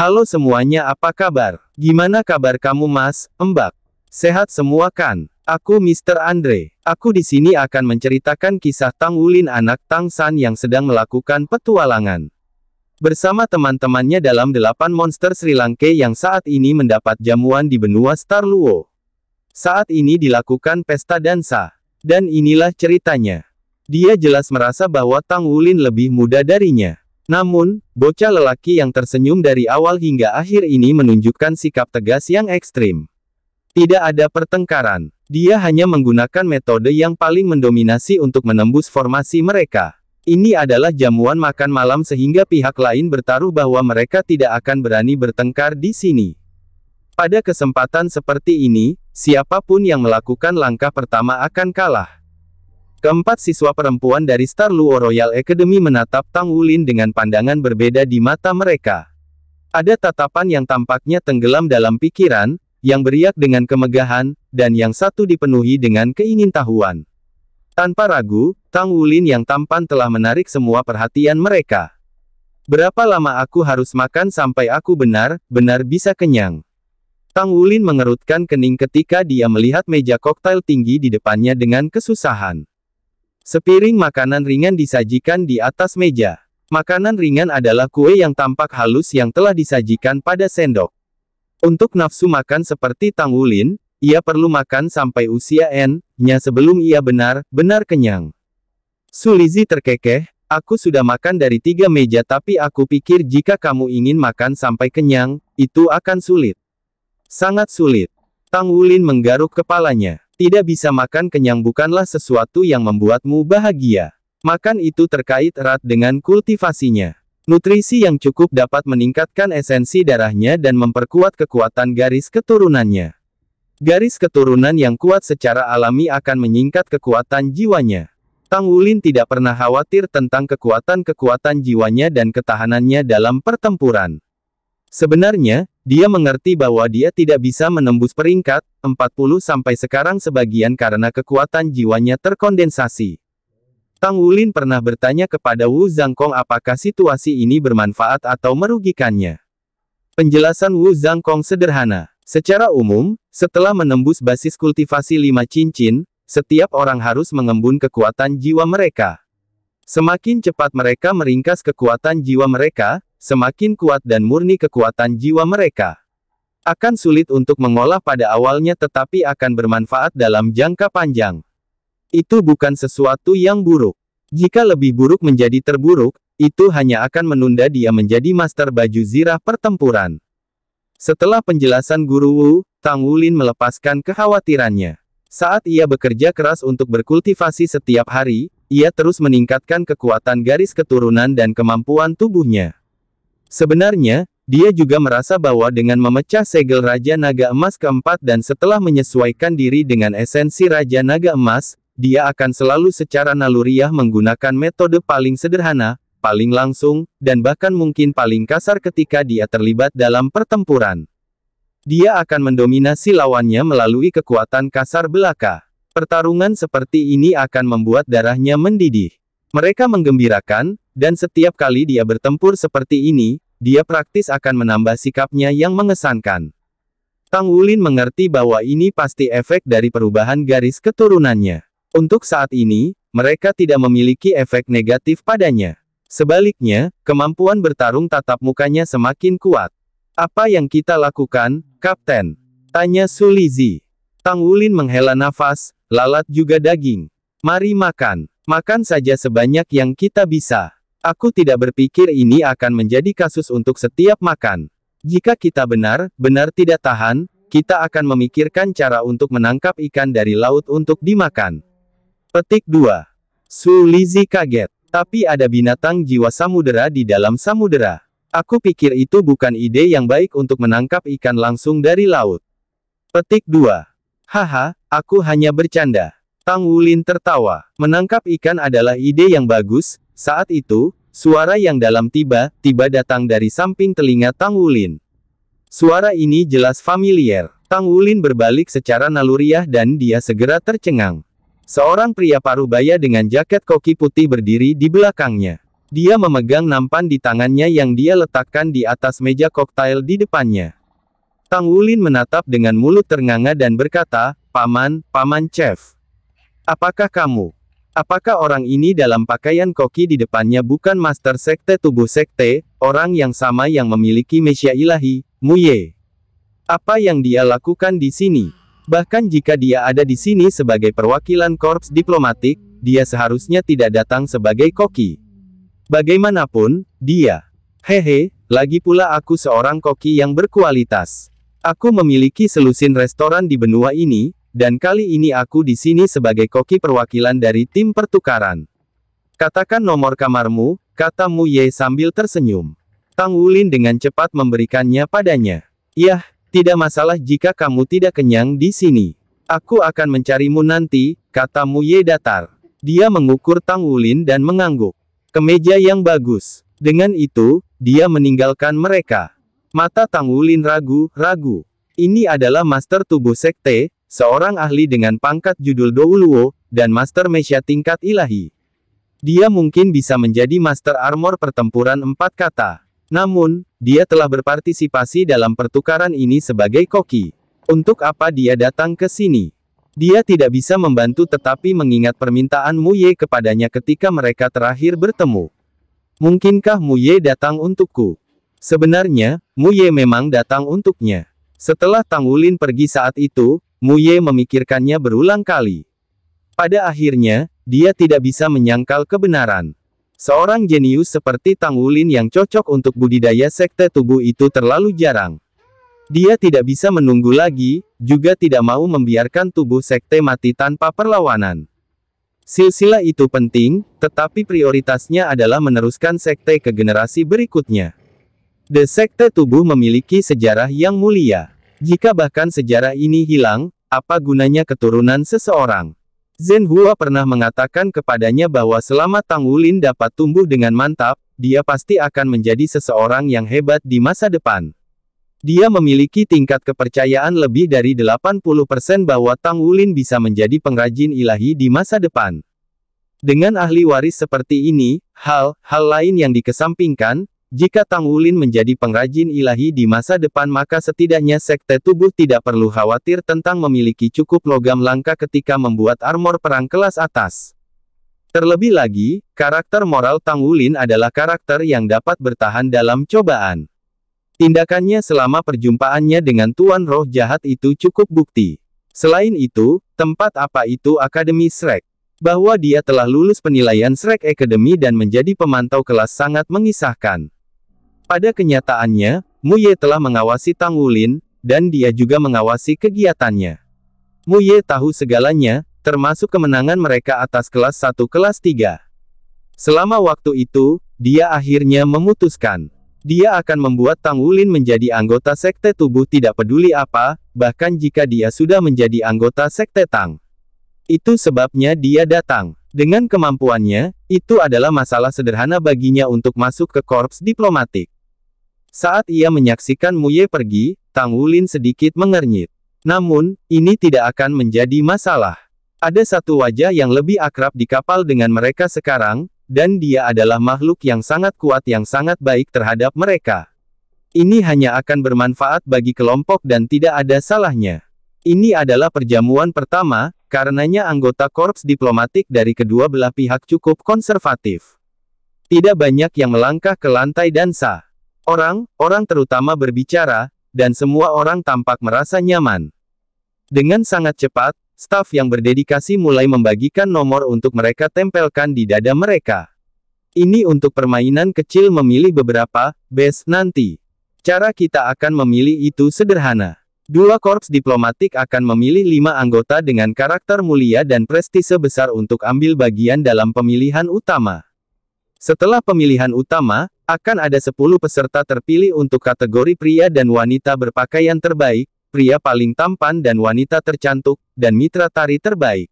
Halo semuanya apa kabar? Gimana kabar kamu mas, embak? Sehat semua kan? Aku Mr. Andre. Aku di sini akan menceritakan kisah Tang Wulin anak Tang San yang sedang melakukan petualangan. Bersama teman-temannya dalam delapan monster Sri Lanka yang saat ini mendapat jamuan di benua Star Luo. Saat ini dilakukan pesta dansa. Dan inilah ceritanya. Dia jelas merasa bahwa Tang Wulin lebih muda darinya. Namun, bocah lelaki yang tersenyum dari awal hingga akhir ini menunjukkan sikap tegas yang ekstrim. Tidak ada pertengkaran. Dia hanya menggunakan metode yang paling mendominasi untuk menembus formasi mereka. Ini adalah jamuan makan malam sehingga pihak lain bertaruh bahwa mereka tidak akan berani bertengkar di sini. Pada kesempatan seperti ini, siapapun yang melakukan langkah pertama akan kalah. Keempat siswa perempuan dari Star Luo Royal Academy menatap Tang Wulin dengan pandangan berbeda di mata mereka. Ada tatapan yang tampaknya tenggelam dalam pikiran, yang beriak dengan kemegahan, dan yang satu dipenuhi dengan keingintahuan. Tanpa ragu, Tang Wulin yang tampan telah menarik semua perhatian mereka. Berapa lama aku harus makan sampai aku benar-benar bisa kenyang? Tang Wulin mengerutkan kening ketika dia melihat meja koktail tinggi di depannya dengan kesusahan. Sepiring makanan ringan disajikan di atas meja. Makanan ringan adalah kue yang tampak halus yang telah disajikan pada sendok. Untuk nafsu makan seperti Tang Wulin, ia perlu makan sampai usia N-nya sebelum ia benar-benar kenyang. Sulizi terkekeh, aku sudah makan dari tiga meja tapi aku pikir jika kamu ingin makan sampai kenyang, itu akan sulit. Sangat sulit. Tang Wulin menggaruk kepalanya. Tidak bisa makan kenyang bukanlah sesuatu yang membuatmu bahagia. Makan itu terkait erat dengan kultivasinya. Nutrisi yang cukup dapat meningkatkan esensi darahnya dan memperkuat kekuatan garis keturunannya. Garis keturunan yang kuat secara alami akan menyingkat kekuatan jiwanya. Tang Wulin tidak pernah khawatir tentang kekuatan-kekuatan jiwanya dan ketahanannya dalam pertempuran. Sebenarnya, dia mengerti bahwa dia tidak bisa menembus peringkat 40 sampai sekarang sebagian karena kekuatan jiwanya terkondensasi. Tang Wulin pernah bertanya kepada Wu Zhangkong apakah situasi ini bermanfaat atau merugikannya. Penjelasan Wu Zhangkong sederhana. Secara umum, setelah menembus basis kultivasi lima cincin, setiap orang harus mengembun kekuatan jiwa mereka. Semakin cepat mereka meringkas kekuatan jiwa mereka, semakin kuat dan murni kekuatan jiwa mereka. Akan sulit untuk mengolah pada awalnya tetapi akan bermanfaat dalam jangka panjang. Itu bukan sesuatu yang buruk. Jika lebih buruk menjadi terburuk, itu hanya akan menunda dia menjadi master baju zirah pertempuran. Setelah penjelasan Guru Wu, Tang Wulin melepaskan kekhawatirannya. Saat ia bekerja keras untuk berkultivasi setiap hari, ia terus meningkatkan kekuatan garis keturunan dan kemampuan tubuhnya. Sebenarnya, dia juga merasa bahwa dengan memecah segel Raja Naga Emas keempat dan setelah menyesuaikan diri dengan esensi Raja Naga Emas, dia akan selalu secara naluriah menggunakan metode paling sederhana, paling langsung, dan bahkan mungkin paling kasar ketika dia terlibat dalam pertempuran. Dia akan mendominasi lawannya melalui kekuatan kasar belaka. Pertarungan seperti ini akan membuat darahnya mendidih. Mereka menggembirakan, dan setiap kali dia bertempur seperti ini, dia praktis akan menambah sikapnya yang mengesankan. Tang Wulin mengerti bahwa ini pasti efek dari perubahan garis keturunannya. Untuk saat ini, mereka tidak memiliki efek negatif padanya. Sebaliknya, kemampuan bertarung tatap mukanya semakin kuat. Apa yang kita lakukan, Kapten? Tanya Sulizi. Tang Wulin menghela nafas, lalat juga daging. Mari makan. Makan saja sebanyak yang kita bisa. Aku tidak berpikir ini akan menjadi kasus untuk setiap makan. Jika kita benar, benar tidak tahan, kita akan memikirkan cara untuk menangkap ikan dari laut untuk dimakan. Petik 2. Su Lizi kaget. Tapi ada binatang jiwa samudera di dalam samudera. Aku pikir itu bukan ide yang baik untuk menangkap ikan langsung dari laut. Petik 2. Haha, aku hanya bercanda. Tang Wulin tertawa. Menangkap ikan adalah ide yang bagus, saat itu, suara yang dalam tiba-tiba datang dari samping telinga Tang Wulin. Suara ini jelas familiar. Tang Wulin berbalik secara naluriah dan dia segera tercengang. Seorang pria paruh baya dengan jaket koki putih berdiri di belakangnya. Dia memegang nampan di tangannya yang dia letakkan di atas meja koktail di depannya. Tang Wulin menatap dengan mulut ternganga dan berkata, Paman, Paman Chef. Apakah kamu? Apakah orang ini dalam pakaian koki di depannya bukan master sekte tubuh sekte, orang yang sama yang memiliki mesia ilahi, Muye? Apa yang dia lakukan di sini? Bahkan jika dia ada di sini sebagai perwakilan korps diplomatik, dia seharusnya tidak datang sebagai koki. Bagaimanapun, dia. Hehe, lagi pula aku seorang koki yang berkualitas. Aku memiliki selusin restoran di benua ini, dan kali ini aku di sini sebagai koki perwakilan dari tim pertukaran. Katakan nomor kamarmu, kata Mu Ye sambil tersenyum. Tang Wulin dengan cepat memberikannya padanya. Yah, tidak masalah jika kamu tidak kenyang di sini. Aku akan mencarimu nanti, kata Mu Ye datar. Dia mengukur Tang Wulin dan mengangguk. Kemeja yang bagus. Dengan itu, dia meninggalkan mereka. Mata Tang Wulin ragu, ragu. Ini adalah master tubuh sekte, seorang ahli dengan pangkat judul Douluo, dan Master Mesia tingkat ilahi. Dia mungkin bisa menjadi Master Armor pertempuran empat kata. Namun, dia telah berpartisipasi dalam pertukaran ini sebagai koki. Untuk apa dia datang ke sini? Dia tidak bisa membantu tetapi mengingat permintaan Muye kepadanya ketika mereka terakhir bertemu. Mungkinkah Muye datang untukku? Sebenarnya, Muye memang datang untuknya. Setelah Tang Wulin pergi saat itu, Muye memikirkannya berulang kali. Pada akhirnya, dia tidak bisa menyangkal kebenaran. Seorang jenius seperti Tang Wulin yang cocok untuk budidaya sekte tubuh itu terlalu jarang. Dia tidak bisa menunggu lagi, juga tidak mau membiarkan tubuh sekte mati tanpa perlawanan. Silsilah itu penting, tetapi prioritasnya adalah meneruskan sekte ke generasi berikutnya. The sekte tubuh memiliki sejarah yang mulia. Jika bahkan sejarah ini hilang, apa gunanya keturunan seseorang? Zhen Hua pernah mengatakan kepadanya bahwa selama Tang Wulin dapat tumbuh dengan mantap, dia pasti akan menjadi seseorang yang hebat di masa depan. Dia memiliki tingkat kepercayaan lebih dari 80% bahwa Tang Wulin bisa menjadi pengrajin ilahi di masa depan. Dengan ahli waris seperti ini, hal-hal lain yang dikesampingkan, jika Tang Wulin menjadi pengrajin ilahi di masa depan maka setidaknya sekte tubuh tidak perlu khawatir tentang memiliki cukup logam langka ketika membuat armor perang kelas atas. Terlebih lagi, karakter moral Tang Wulin adalah karakter yang dapat bertahan dalam cobaan. Tindakannya selama perjumpaannya dengan Tuan Roh Jahat itu cukup bukti. Selain itu, tempat apa itu Akademi Shrek? Bahwa dia telah lulus penilaian Shrek Academy dan menjadi pemantau kelas sangat mengisahkan. Pada kenyataannya, Mu Ye telah mengawasi Tang Wulin, dan dia juga mengawasi kegiatannya. Mu Ye tahu segalanya, termasuk kemenangan mereka atas kelas 1 kelas 3. Selama waktu itu, dia akhirnya memutuskan. Dia akan membuat Tang Wulin menjadi anggota sekte tubuh tidak peduli apa, bahkan jika dia sudah menjadi anggota sekte Tang. Itu sebabnya dia datang. Dengan kemampuannya, itu adalah masalah sederhana baginya untuk masuk ke korps diplomatik. Saat ia menyaksikan Muye pergi, Tang Wulin sedikit mengernyit. Namun, ini tidak akan menjadi masalah. Ada satu wajah yang lebih akrab di kapal dengan mereka sekarang, dan dia adalah makhluk yang sangat kuat yang sangat baik terhadap mereka. Ini hanya akan bermanfaat bagi kelompok dan tidak ada salahnya. Ini adalah perjamuan pertama, karenanya anggota korps diplomatik dari kedua belah pihak cukup konservatif. Tidak banyak yang melangkah ke lantai dansa. Orang, orang terutama berbicara, dan semua orang tampak merasa nyaman. Dengan sangat cepat, staf yang berdedikasi mulai membagikan nomor untuk mereka tempelkan di dada mereka. Ini untuk permainan kecil memilih beberapa, base, nanti. Cara kita akan memilih itu sederhana. Dua korps diplomatik akan memilih lima anggota dengan karakter mulia dan prestise besar untuk ambil bagian dalam pemilihan utama. Setelah pemilihan utama, akan ada 10 peserta terpilih untuk kategori pria dan wanita berpakaian terbaik, pria paling tampan dan wanita tercantik, dan mitra tari terbaik.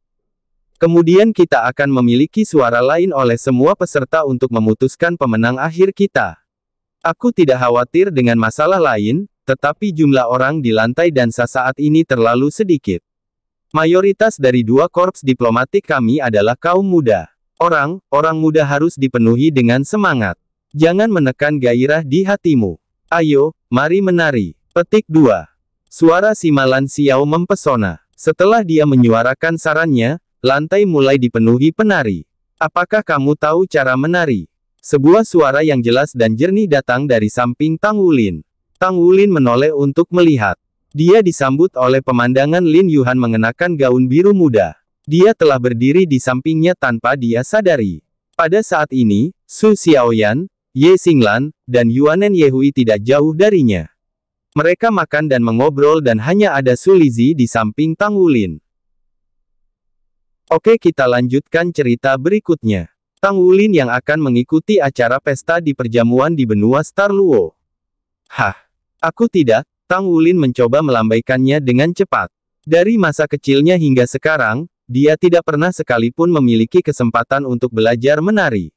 Kemudian kita akan memiliki suara lain oleh semua peserta untuk memutuskan pemenang akhir kita. Aku tidak khawatir dengan masalah lain, tetapi jumlah orang di lantai dan saat ini terlalu sedikit. Mayoritas dari dua korps diplomatik kami adalah kaum muda. Orang, orang muda harus dipenuhi dengan semangat. Jangan menekan gairah di hatimu. Ayo, mari menari. Petik 2. Suara Simalan Xiao mempesona. Setelah dia menyuarakan sarannya, lantai mulai dipenuhi penari. Apakah kamu tahu cara menari? Sebuah suara yang jelas dan jernih datang dari samping Tang Wulin. Tang Wulin menoleh untuk melihat. Dia disambut oleh pemandangan Lin Yuhan mengenakan gaun biru muda. Dia telah berdiri di sampingnya tanpa dia sadari. Pada saat ini, Su Xiaoyan, Ye Xinglan, dan Yuanen Yehui tidak jauh darinya. Mereka makan dan mengobrol dan hanya ada Sulizi di samping Tang Wulin. Oke kita lanjutkan cerita berikutnya. Tang Wulin yang akan mengikuti acara pesta di perjamuan di benua Star Luo. Hah, aku tidak, Tang Wulin mencoba melambaikannya dengan cepat. Dari masa kecilnya hingga sekarang, dia tidak pernah sekalipun memiliki kesempatan untuk belajar menari.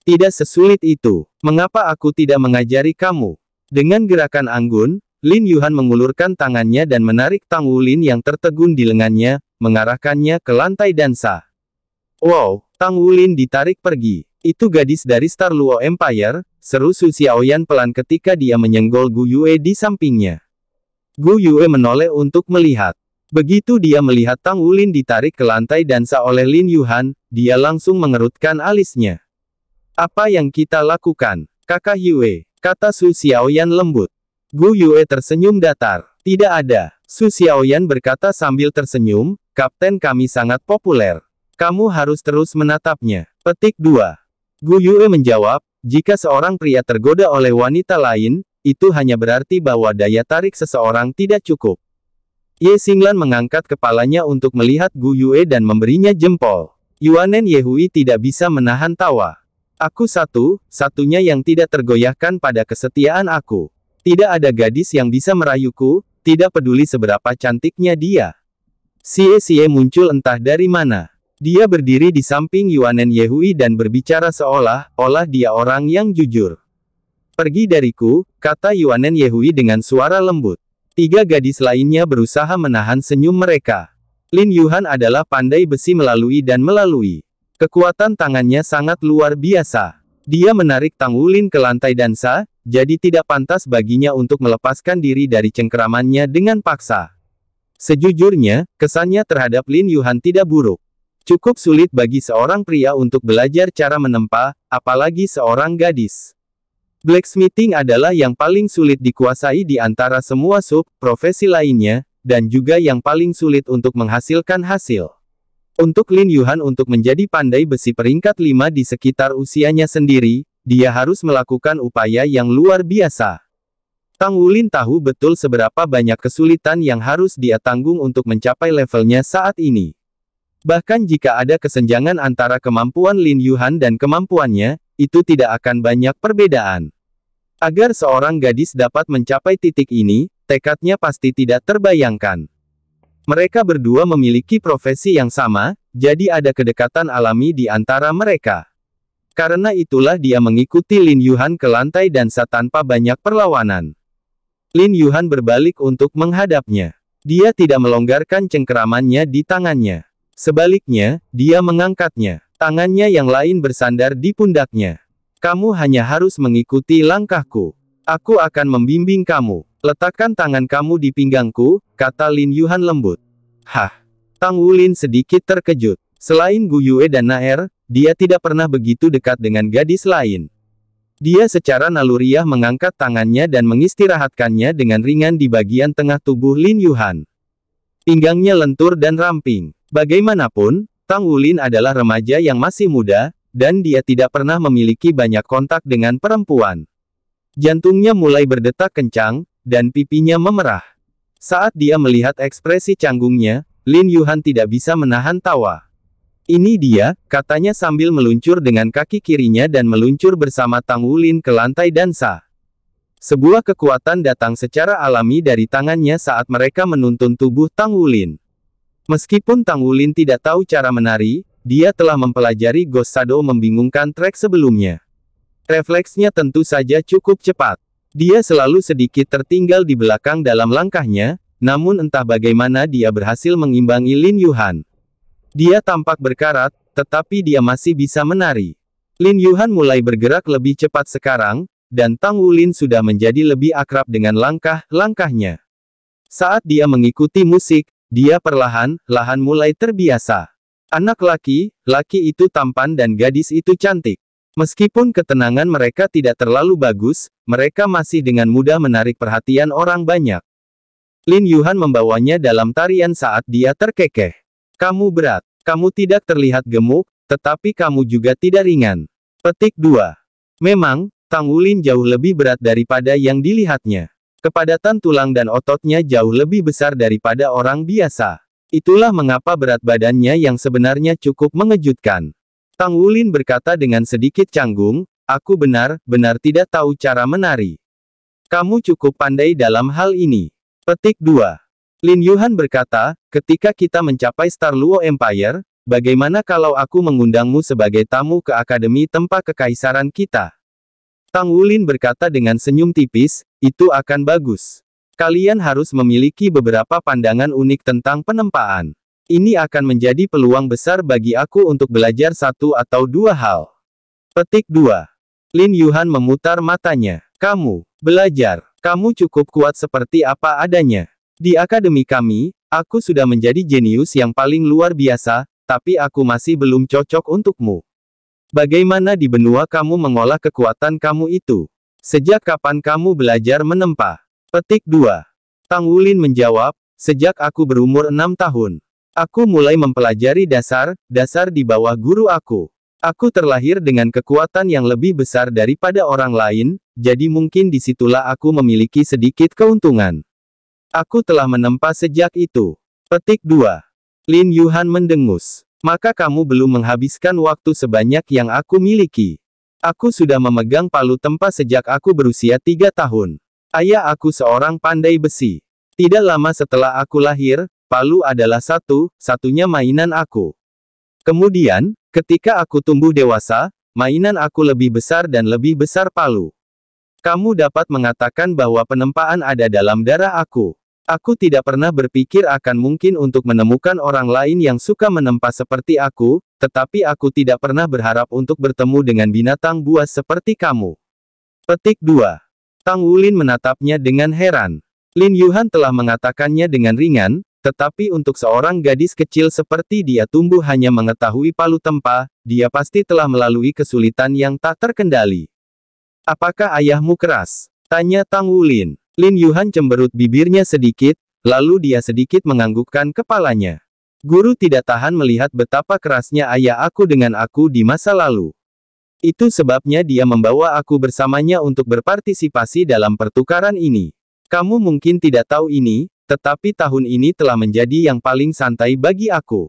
Tidak sesulit itu. Mengapa aku tidak mengajari kamu? Dengan gerakan anggun, Lin Yuhan mengulurkan tangannya dan menarik Tang Wu Lin yang tertegun di lengannya, mengarahkannya ke lantai dansa. Wow, Tang Wu Lin ditarik pergi. Itu gadis dari Star Luo Empire, seru Su Xiaoyan pelan ketika dia menyenggol Gu Yue di sampingnya. Gu Yue menoleh untuk melihat. Begitu dia melihat Tang Wulin ditarik ke lantai dansa oleh Lin Yuhan, dia langsung mengerutkan alisnya. Apa yang kita lakukan? Kakak Yue, kata Su Xiaoyan lembut. Gu Yue tersenyum datar. Tidak ada. Su Xiaoyan berkata sambil tersenyum, Kapten kami sangat populer. Kamu harus terus menatapnya. Petik 2. Gu Yue menjawab, jika seorang pria tergoda oleh wanita lain, itu hanya berarti bahwa daya tarik seseorang tidak cukup. Ye Xinglan mengangkat kepalanya untuk melihat Gu Yue dan memberinya jempol. Yuanen Yehui tidak bisa menahan tawa. Aku satu, satunya yang tidak tergoyahkan pada kesetiaan aku. Tidak ada gadis yang bisa merayuku, tidak peduli seberapa cantiknya dia. Xie Xie muncul entah dari mana. Dia berdiri di samping Yuanen Yehui dan berbicara seolah-olah dia orang yang jujur. Pergi dariku, kata Yuanen Yehui dengan suara lembut. Tiga gadis lainnya berusaha menahan senyum mereka. Lin Yuhan adalah pandai besi melalui dan melalui. Kekuatan tangannya sangat luar biasa. Dia menarik Tang Wulin ke lantai dansa, jadi tidak pantas baginya untuk melepaskan diri dari cengkeramannya dengan paksa. Sejujurnya, kesannya terhadap Lin Yuhan tidak buruk. Cukup sulit bagi seorang pria untuk belajar cara menempa, apalagi seorang gadis. Blacksmithing adalah yang paling sulit dikuasai di antara semua sub-profesi lainnya, dan juga yang paling sulit untuk menghasilkan hasil. Untuk Lin Yuhan untuk menjadi pandai besi peringkat 5 di sekitar usianya sendiri, dia harus melakukan upaya yang luar biasa. Tang Wulin tahu betul seberapa banyak kesulitan yang harus dia tanggung untuk mencapai levelnya saat ini. Bahkan jika ada kesenjangan antara kemampuan Lin Yuhan dan kemampuannya, itu tidak akan banyak perbedaan. Agar seorang gadis dapat mencapai titik ini, tekadnya pasti tidak terbayangkan. Mereka berdua memiliki profesi yang sama, jadi ada kedekatan alami di antara mereka. Karena itulah dia mengikuti Lin Yuhan ke lantai dansa tanpa banyak perlawanan. Lin Yuhan berbalik untuk menghadapnya. Dia tidak melonggarkan cengkeramannya di tangannya. Sebaliknya, dia mengangkatnya. Tangannya yang lain bersandar di pundaknya. Kamu hanya harus mengikuti langkahku. Aku akan membimbing kamu. Letakkan tangan kamu di pinggangku, kata Lin Yuhan lembut. Hah. Tang Wulin sedikit terkejut. Selain Gu Yue dan Naer, dia tidak pernah begitu dekat dengan gadis lain. Dia secara naluriah mengangkat tangannya dan mengistirahatkannya dengan ringan di bagian tengah tubuh Lin Yuhan. Pinggangnya lentur dan ramping. Bagaimanapun, Tang Wulin adalah remaja yang masih muda, dan dia tidak pernah memiliki banyak kontak dengan perempuan. Jantungnya mulai berdetak kencang, dan pipinya memerah. Saat dia melihat ekspresi canggungnya, Lin Yuhan tidak bisa menahan tawa. Ini dia, katanya sambil meluncur dengan kaki kirinya dan meluncur bersama Tang Wulin ke lantai dansa. Sebuah kekuatan datang secara alami dari tangannya saat mereka menuntun tubuh Tang Wulin. Meskipun Tang Wulin tidak tahu cara menari, dia telah mempelajari Ghost Shadow membingungkan trek sebelumnya. Refleksnya tentu saja cukup cepat. Dia selalu sedikit tertinggal di belakang dalam langkahnya, namun entah bagaimana dia berhasil mengimbangi Lin Yuhan. Dia tampak berkarat, tetapi dia masih bisa menari. Lin Yuhan mulai bergerak lebih cepat sekarang, dan Tang Wulin sudah menjadi lebih akrab dengan langkah-langkahnya. Saat dia mengikuti musik, dia perlahan-lahan mulai terbiasa. Anak laki, laki itu tampan dan gadis itu cantik. Meskipun ketenangan mereka tidak terlalu bagus, mereka masih dengan mudah menarik perhatian orang banyak. Lin Yuhan membawanya dalam tarian saat dia terkekeh. Kamu berat, kamu tidak terlihat gemuk, tetapi kamu juga tidak ringan. Petik 2. Memang, Tang Wulin jauh lebih berat daripada yang dilihatnya. Kepadatan tulang dan ototnya jauh lebih besar daripada orang biasa. Itulah mengapa berat badannya yang sebenarnya cukup mengejutkan. Tang Wulin berkata dengan sedikit canggung, aku benar-benar tidak tahu cara menari. Kamu cukup pandai dalam hal ini. Petik 2. Lin Yuhan berkata, ketika kita mencapai Star Luo Empire, bagaimana kalau aku mengundangmu sebagai tamu ke Akademi tempat Kekaisaran kita? Tang Wulin berkata dengan senyum tipis, itu akan bagus. Kalian harus memiliki beberapa pandangan unik tentang penempaan. Ini akan menjadi peluang besar bagi aku untuk belajar satu atau dua hal. Petik 2. Lin Yuhan memutar matanya. Kamu, belajar. Kamu cukup kuat seperti apa adanya. Di akademi kami, aku sudah menjadi jenius yang paling luar biasa, tapi aku masih belum cocok untukmu. Bagaimana di benua kamu mengolah kekuatan kamu itu? Sejak kapan kamu belajar menempa? Petik 2. Tang Wulin menjawab, sejak aku berumur enam tahun. Aku mulai mempelajari dasar-dasar di bawah guru aku. Aku terlahir dengan kekuatan yang lebih besar daripada orang lain, jadi mungkin disitulah aku memiliki sedikit keuntungan. Aku telah menempa sejak itu. Petik 2. Lin Yuhan mendengus. Maka kamu belum menghabiskan waktu sebanyak yang aku miliki. Aku sudah memegang palu tempa sejak aku berusia tiga tahun. Ayah aku seorang pandai besi. Tidak lama setelah aku lahir, Palu adalah satu, satunya mainan aku. Kemudian, ketika aku tumbuh dewasa, mainan aku lebih besar dan lebih besar palu. Kamu dapat mengatakan bahwa penempaan ada dalam darah aku. Aku tidak pernah berpikir akan mungkin untuk menemukan orang lain yang suka menempa seperti aku, tetapi aku tidak pernah berharap untuk bertemu dengan binatang buas seperti kamu. Petik 2. Tang Wulin menatapnya dengan heran. Lin Yuhan telah mengatakannya dengan ringan, tetapi untuk seorang gadis kecil seperti dia tumbuh hanya mengetahui palu tempa, dia pasti telah melalui kesulitan yang tak terkendali. Apakah ayahmu keras? Tanya Tang Wulin. Lin Yuhan cemberut bibirnya sedikit, lalu dia sedikit menganggukkan kepalanya. Guru tidak tahan melihat betapa kerasnya ayah aku dengan aku di masa lalu. Itu sebabnya dia membawa aku bersamanya untuk berpartisipasi dalam pertukaran ini. Kamu mungkin tidak tahu ini, tetapi tahun ini telah menjadi yang paling santai bagi aku.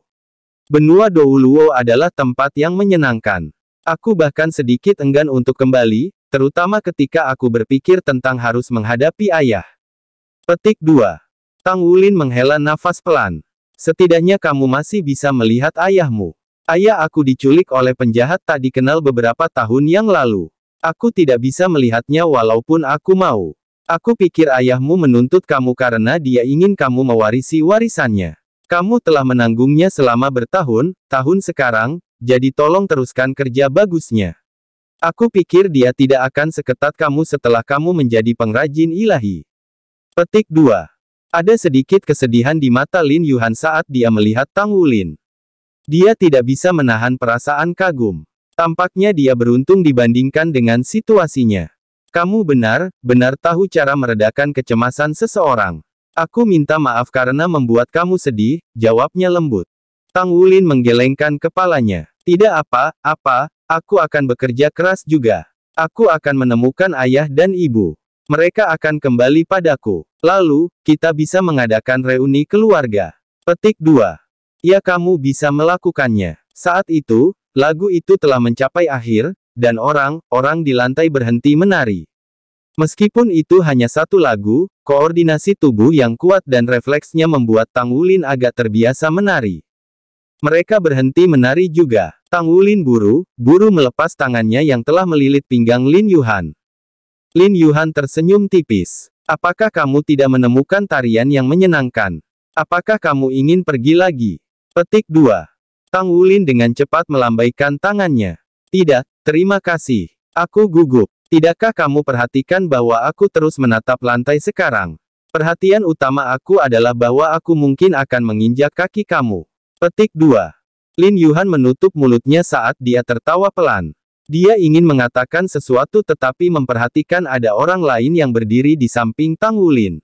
Benua Douluo adalah tempat yang menyenangkan. Aku bahkan sedikit enggan untuk kembali, terutama ketika aku berpikir tentang harus menghadapi ayah. Petik 2. Tang Wulin menghela nafas pelan. Setidaknya kamu masih bisa melihat ayahmu. Ayah aku diculik oleh penjahat tak dikenal beberapa tahun yang lalu. Aku tidak bisa melihatnya walaupun aku mau. Aku pikir ayahmu menuntut kamu karena dia ingin kamu mewarisi warisannya. Kamu telah menanggungnya selama bertahun, tahun sekarang, jadi tolong teruskan kerja bagusnya. Aku pikir dia tidak akan seketat kamu setelah kamu menjadi pengrajin ilahi. Petik 2. Ada sedikit kesedihan di mata Lin Yuhan saat dia melihat Tang Wulin. Dia tidak bisa menahan perasaan kagum. Tampaknya dia beruntung dibandingkan dengan situasinya. Kamu benar, benar tahu cara meredakan kecemasan seseorang. Aku minta maaf karena membuat kamu sedih, jawabnya lembut. Tang Wulin menggelengkan kepalanya. Tidak apa, apa, aku akan bekerja keras juga. Aku akan menemukan ayah dan ibu. Mereka akan kembali padaku. Lalu, kita bisa mengadakan reuni keluarga. Petik 2. Ya kamu bisa melakukannya. Saat itu, lagu itu telah mencapai akhir, dan orang-orang di lantai berhenti menari. Meskipun itu hanya satu lagu, koordinasi tubuh yang kuat dan refleksnya membuat Tang Wulin agak terbiasa menari. Mereka berhenti menari juga. Tang Wulin buru, buru melepas tangannya yang telah melilit pinggang Lin Yuhan. Lin Yuhan tersenyum tipis. Apakah kamu tidak menemukan tarian yang menyenangkan? Apakah kamu ingin pergi lagi? Petik 2. Tang Wulin dengan cepat melambaikan tangannya. Tidak, Terima kasih. Aku gugup. Tidakkah kamu perhatikan bahwa aku terus menatap lantai sekarang? Perhatian utama aku adalah bahwa aku mungkin akan menginjak kaki kamu. Petik 2. Lin Yuhan menutup mulutnya saat dia tertawa pelan. Dia ingin mengatakan sesuatu tetapi memperhatikan ada orang lain yang berdiri di samping Tang Wulin.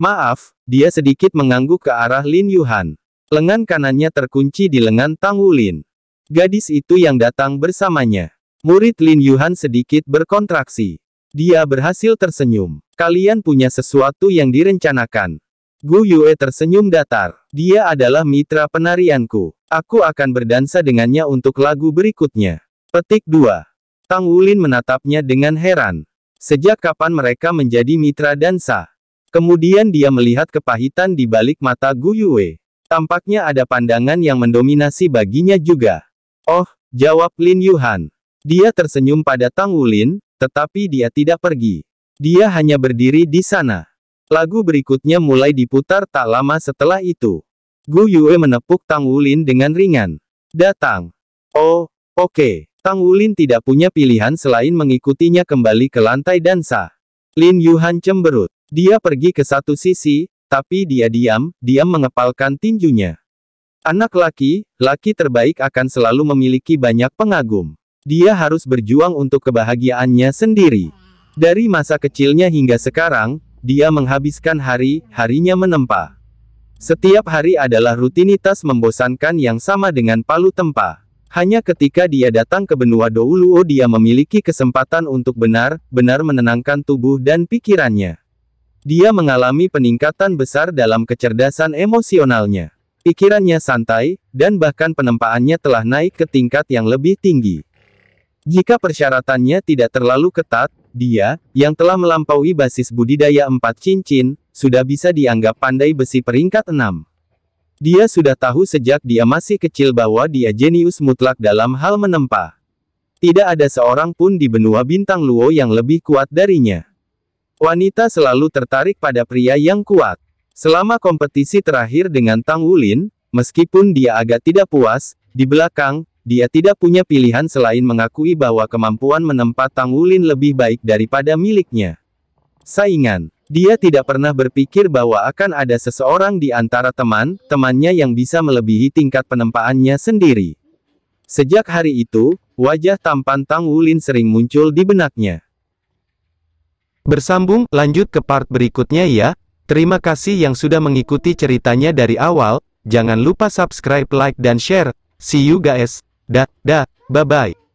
Maaf, dia sedikit mengangguk ke arah Lin Yuhan. Lengan kanannya terkunci di lengan Tang Wulin. Gadis itu yang datang bersamanya. Murid Lin Yuhan sedikit berkontraksi. Dia berhasil tersenyum. Kalian punya sesuatu yang direncanakan. Gu Yue tersenyum datar. Dia adalah mitra penarianku. Aku akan berdansa dengannya untuk lagu berikutnya. Petik 2. Tang Wulin menatapnya dengan heran. Sejak kapan mereka menjadi mitra dansa? Kemudian dia melihat kepahitan di balik mata Gu Yue. Tampaknya ada pandangan yang mendominasi baginya juga. Oh, jawab Lin Yuhan. Dia tersenyum pada Tang Wulin, tetapi dia tidak pergi. Dia hanya berdiri di sana. Lagu berikutnya mulai diputar tak lama setelah itu. Gu Yue menepuk Tang Wulin dengan ringan. Datang. Oh, oke. Okay. Tang Wulin tidak punya pilihan selain mengikutinya kembali ke lantai dansa. Lin Yuhan cemberut. Dia pergi ke satu sisi, tapi dia diam, diam mengepalkan tinjunya. Anak laki, laki terbaik akan selalu memiliki banyak pengagum. Dia harus berjuang untuk kebahagiaannya sendiri. Dari masa kecilnya hingga sekarang, dia menghabiskan hari-harinya menempa. Setiap hari adalah rutinitas membosankan yang sama dengan palu tempa. Hanya ketika dia datang ke benua Douluo dia memiliki kesempatan untuk benar-benar menenangkan tubuh dan pikirannya. Dia mengalami peningkatan besar dalam kecerdasan emosionalnya. Pikirannya santai, dan bahkan penempaannya telah naik ke tingkat yang lebih tinggi. Jika persyaratannya tidak terlalu ketat, dia, yang telah melampaui basis budidaya empat cincin, sudah bisa dianggap pandai besi peringkat enam. Dia sudah tahu sejak dia masih kecil bahwa dia jenius mutlak dalam hal menempa. Tidak ada seorang pun di benua bintang Luo yang lebih kuat darinya. Wanita selalu tertarik pada pria yang kuat. Selama kompetisi terakhir dengan Tang Wulin, meskipun dia agak tidak puas, di belakang, dia tidak punya pilihan selain mengakui bahwa kemampuan menempat Tang Wulin lebih baik daripada miliknya. Saingan. Dia tidak pernah berpikir bahwa akan ada seseorang di antara teman-temannya yang bisa melebihi tingkat penempaannya sendiri. Sejak hari itu, wajah tampan Tang Wulin sering muncul di benaknya. Bersambung, lanjut ke part berikutnya ya. Terima kasih yang sudah mengikuti ceritanya dari awal, jangan lupa subscribe, like, dan share. See you guys, da, da, bye-bye.